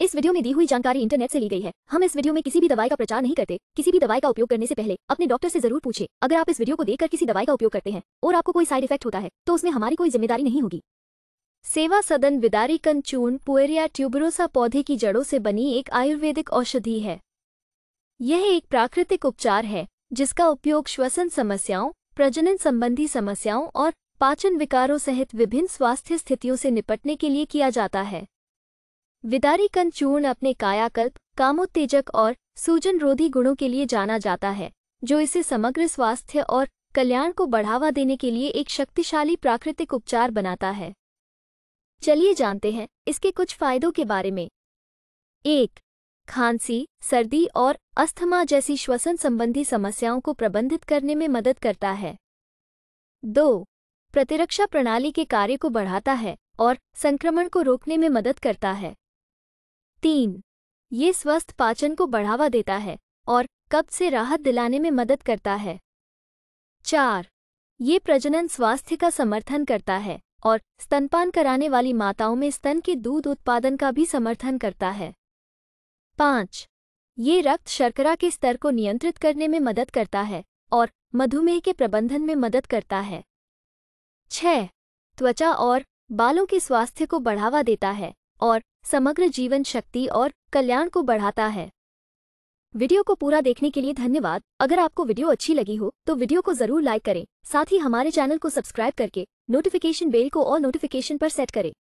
इस वीडियो में दी हुई जानकारी इंटरनेट से ली गई है हम इस वीडियो में किसी भी दवाई का प्रचार नहीं करते किसी भी दवाई का उपयोग करने से पहले अपने डॉक्टर से जरूर पूछे अगर आप इस वीडियो को देखकर किसी दवाई का उपयोग करते हैं और आपको कोई साइड इफेक्ट होता है तो उसमें हमारी कोई जिम्मेदारी नहीं होगी सेवा सदन विदारी चून पुएरिया ट्यूबरोसा पौधे की जड़ों से बनी एक आयुर्वेदिक औषधि है यह एक प्राकृतिक उपचार है जिसका उपयोग श्वसन समस्याओं प्रजनन संबंधी समस्याओं और पाचन विकारों सहित विभिन्न स्वास्थ्य स्थितियों से निपटने के लिए किया जाता है विदारीकन चूर्ण अपने कायाकल्प कामोत्तेजक और सूजनरोधी गुणों के लिए जाना जाता है जो इसे समग्र स्वास्थ्य और कल्याण को बढ़ावा देने के लिए एक शक्तिशाली प्राकृतिक उपचार बनाता है चलिए जानते हैं इसके कुछ फायदों के बारे में एक खांसी सर्दी और अस्थमा जैसी श्वसन संबंधी समस्याओं को प्रबंधित करने में मदद करता है दो प्रतिरक्षा प्रणाली के कार्य को बढ़ाता है और संक्रमण को रोकने में मदद करता है तीन ये स्वस्थ पाचन को बढ़ावा देता है और कब्ज से राहत दिलाने में मदद करता है चार ये प्रजनन स्वास्थ्य का समर्थन करता है और स्तनपान कराने वाली माताओं में स्तन के दूध उत्पादन का भी समर्थन करता है पाँच ये रक्त शर्करा के स्तर को नियंत्रित करने में मदद करता है और मधुमेह के प्रबंधन में मदद करता है छह त्वचा और बालों के स्वास्थ्य को बढ़ावा देता है और समग्र जीवन शक्ति और कल्याण को बढ़ाता है वीडियो को पूरा देखने के लिए धन्यवाद अगर आपको वीडियो अच्छी लगी हो तो वीडियो को जरूर लाइक करें साथ ही हमारे चैनल को सब्सक्राइब करके नोटिफिकेशन बेल को और नोटिफिकेशन पर सेट करें